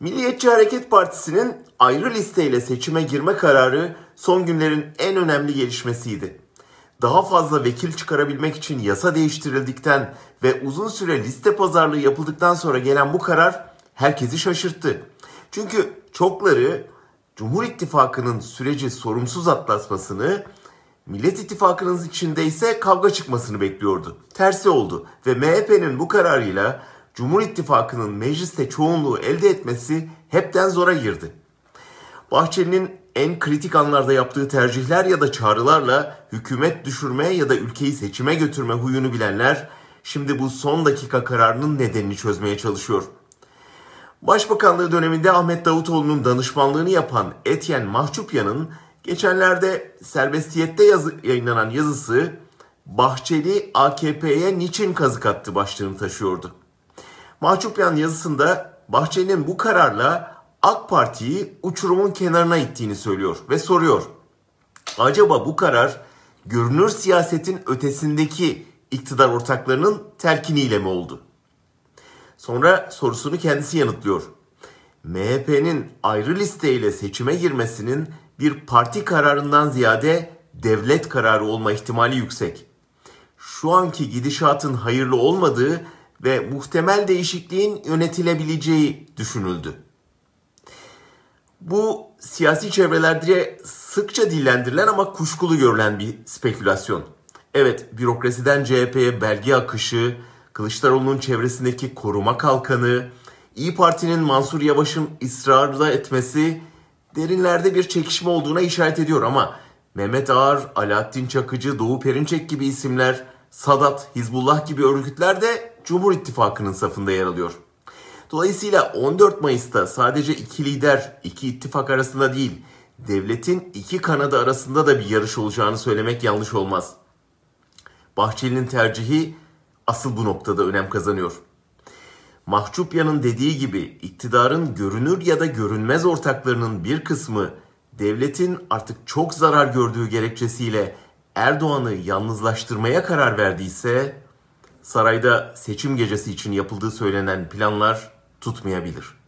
Milliyetçi Hareket Partisi'nin ayrı listeyle seçime girme kararı son günlerin en önemli gelişmesiydi. Daha fazla vekil çıkarabilmek için yasa değiştirildikten ve uzun süre liste pazarlığı yapıldıktan sonra gelen bu karar herkesi şaşırttı. Çünkü çokları Cumhur İttifakı'nın süreci sorumsuz atlatmasını, Millet İttifakı'nın içinde ise kavga çıkmasını bekliyordu. Tersi oldu ve MHP'nin bu kararıyla Cumhur İttifakı'nın mecliste çoğunluğu elde etmesi hepten zora girdi. Bahçeli'nin en kritik anlarda yaptığı tercihler ya da çağrılarla hükümet düşürme ya da ülkeyi seçime götürme huyunu bilenler şimdi bu son dakika kararının nedenini çözmeye çalışıyor. Başbakanlığı döneminde Ahmet Davutoğlu'nun danışmanlığını yapan Etyen Mahçupya'nın geçenlerde serbestiyette yazı, yayınlanan yazısı Bahçeli AKP'ye niçin kazık attı başlığını taşıyordu. Mahçupyan yazısında Bahçeli'nin bu kararla AK Parti'yi uçurumun kenarına ittiğini söylüyor ve soruyor. Acaba bu karar görünür siyasetin ötesindeki iktidar ortaklarının terkiniyle mi oldu? Sonra sorusunu kendisi yanıtlıyor. MHP'nin ayrı listeyle seçime girmesinin bir parti kararından ziyade devlet kararı olma ihtimali yüksek. Şu anki gidişatın hayırlı olmadığı ve muhtemel değişikliğin yönetilebileceği düşünüldü. Bu siyasi çevrelerde sıkça dillendirilen ama kuşkulu görülen bir spekülasyon. Evet, bürokrasiden CHP'ye belge akışı, Kılıçdaroğlu'nun çevresindeki koruma kalkanı, İyi Parti'nin Mansur Yavaş'ın ısrarla etmesi derinlerde bir çekişme olduğuna işaret ediyor ama Mehmet Ağar, Alaaddin Çakıcı, Doğu Perinçek gibi isimler, Sadat, Hizbullah gibi örgütler de Cumhur İttifakı'nın safında yer alıyor. Dolayısıyla 14 Mayıs'ta sadece iki lider, iki ittifak arasında değil, devletin iki kanadı arasında da bir yarış olacağını söylemek yanlış olmaz. Bahçeli'nin tercihi asıl bu noktada önem kazanıyor. Mahçupya'nın dediği gibi iktidarın görünür ya da görünmez ortaklarının bir kısmı devletin artık çok zarar gördüğü gerekçesiyle Erdoğan'ı yalnızlaştırmaya karar verdiyse sarayda seçim gecesi için yapıldığı söylenen planlar tutmayabilir.